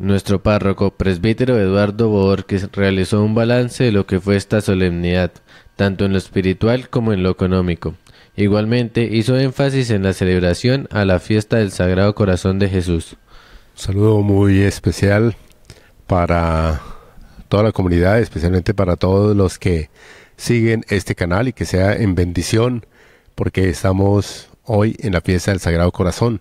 Nuestro párroco presbítero Eduardo Borges realizó un balance de lo que fue esta solemnidad, tanto en lo espiritual como en lo económico. Igualmente hizo énfasis en la celebración a la fiesta del Sagrado Corazón de Jesús. Un saludo muy especial para toda la comunidad, especialmente para todos los que siguen este canal y que sea en bendición porque estamos hoy en la fiesta del Sagrado Corazón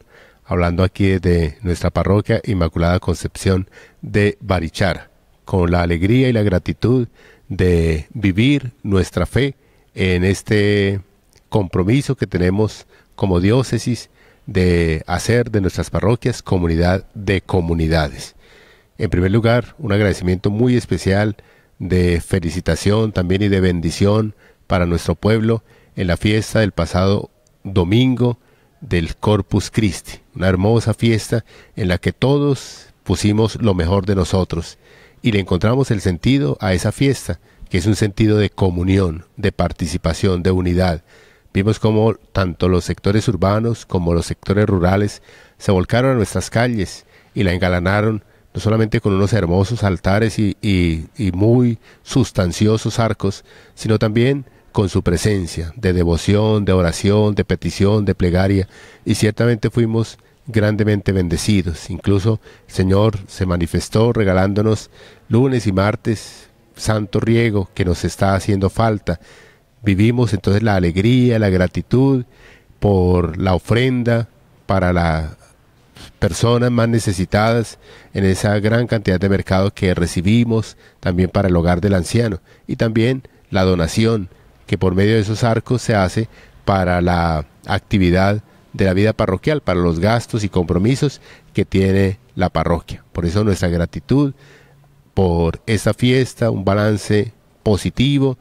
hablando aquí de nuestra parroquia Inmaculada Concepción de Barichara, con la alegría y la gratitud de vivir nuestra fe en este compromiso que tenemos como diócesis de hacer de nuestras parroquias comunidad de comunidades. En primer lugar, un agradecimiento muy especial de felicitación también y de bendición para nuestro pueblo en la fiesta del pasado domingo del Corpus Christi una hermosa fiesta en la que todos pusimos lo mejor de nosotros y le encontramos el sentido a esa fiesta, que es un sentido de comunión, de participación, de unidad. Vimos cómo tanto los sectores urbanos como los sectores rurales se volcaron a nuestras calles y la engalanaron no solamente con unos hermosos altares y, y muy sustanciosos arcos, sino también con su presencia, de devoción, de oración, de petición, de plegaria, y ciertamente fuimos grandemente bendecidos. Incluso el Señor se manifestó regalándonos lunes y martes santo riego que nos está haciendo falta. Vivimos entonces la alegría, la gratitud por la ofrenda para las personas más necesitadas en esa gran cantidad de mercados que recibimos, también para el hogar del anciano y también la donación que por medio de esos arcos se hace para la actividad de la vida parroquial, para los gastos y compromisos que tiene la parroquia. Por eso nuestra gratitud por esta fiesta, un balance positivo,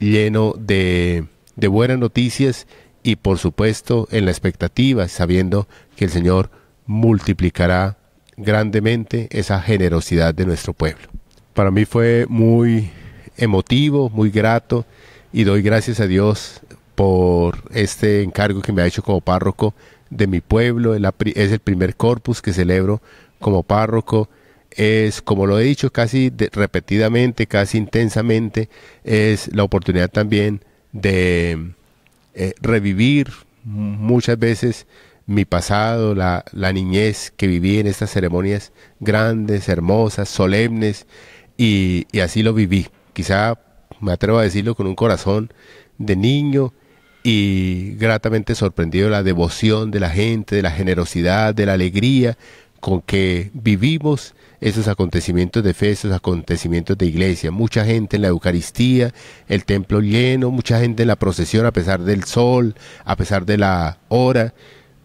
lleno de, de buenas noticias y por supuesto en la expectativa, sabiendo que el Señor multiplicará grandemente esa generosidad de nuestro pueblo. Para mí fue muy emotivo, muy grato y doy gracias a Dios por este encargo que me ha hecho como párroco de mi pueblo. Es el primer corpus que celebro como párroco. Es, como lo he dicho casi repetidamente, casi intensamente, es la oportunidad también de eh, revivir muchas veces mi pasado, la, niñez que viví en estas ceremonias grandes, hermosas, solemnes, y, y así lo viví. Quizá me atrevo a decirlo con un corazón de niño y gratamente sorprendido de la devoción de la gente, de la generosidad, de la alegría con que vivimos esos acontecimientos de fe, esos acontecimientos de iglesia. Mucha gente en la Eucaristía, el templo lleno, mucha gente en la procesión a pesar del sol, a pesar de la hora,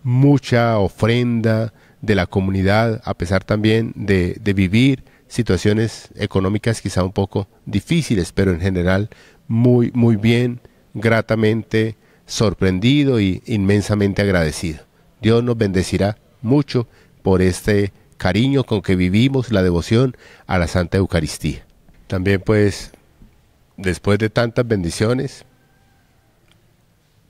mucha ofrenda de la comunidad, a pesar también de, de vivir situaciones económicas quizá un poco difíciles, pero en general muy, muy bien, gratamente sorprendido y inmensamente agradecido. Dios nos bendecirá mucho por este cariño con que vivimos la devoción a la Santa Eucaristía. También pues, después de tantas bendiciones,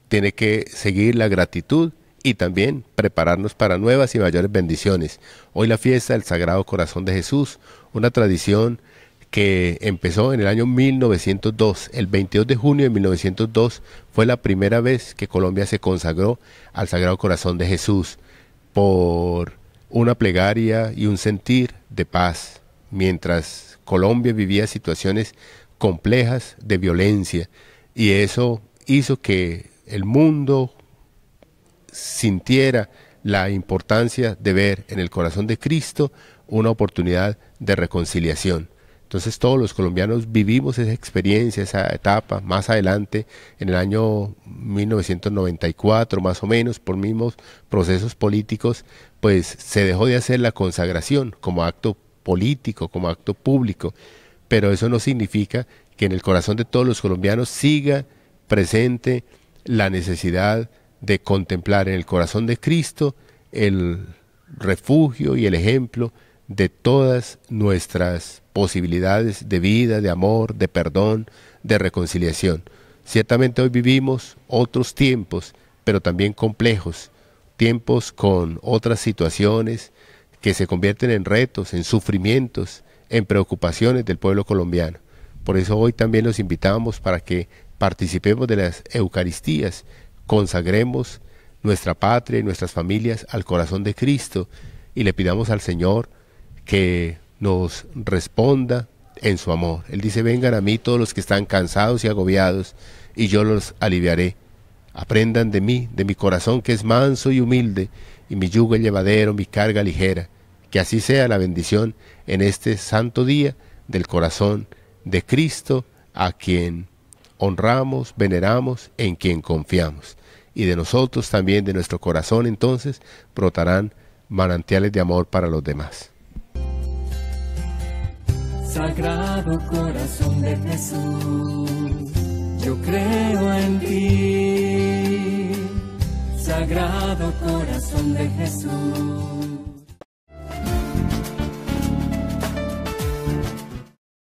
tiene que seguir la gratitud y también prepararnos para nuevas y mayores bendiciones. Hoy la fiesta del Sagrado Corazón de Jesús, una tradición que empezó en el año 1902. El 22 de junio de 1902 fue la primera vez que Colombia se consagró al Sagrado Corazón de Jesús por una plegaria y un sentir de paz, mientras Colombia vivía situaciones complejas de violencia y eso hizo que el mundo sintiera la importancia de ver en el corazón de Cristo una oportunidad de reconciliación. Entonces todos los colombianos vivimos esa experiencia, esa etapa, más adelante, en el año 1994 más o menos, por mismos procesos políticos, pues se dejó de hacer la consagración como acto político, como acto público, pero eso no significa que en el corazón de todos los colombianos siga presente la necesidad de contemplar en el corazón de Cristo el refugio y el ejemplo de todas nuestras posibilidades de vida, de amor, de perdón, de reconciliación. Ciertamente hoy vivimos otros tiempos, pero también complejos, tiempos con otras situaciones que se convierten en retos, en sufrimientos, en preocupaciones del pueblo colombiano. Por eso hoy también los invitamos para que participemos de las Eucaristías consagremos nuestra patria y nuestras familias al corazón de Cristo y le pidamos al Señor que nos responda en su amor. Él dice, vengan a mí todos los que están cansados y agobiados, y yo los aliviaré. Aprendan de mí, de mi corazón que es manso y humilde, y mi yugo es llevadero, mi carga ligera. Que así sea la bendición en este santo día del corazón de Cristo, a quien honramos, veneramos, en quien confiamos. Y de nosotros también, de nuestro corazón entonces, brotarán manantiales de amor para los demás. Sagrado corazón de Jesús, yo creo en ti. Sagrado corazón de Jesús.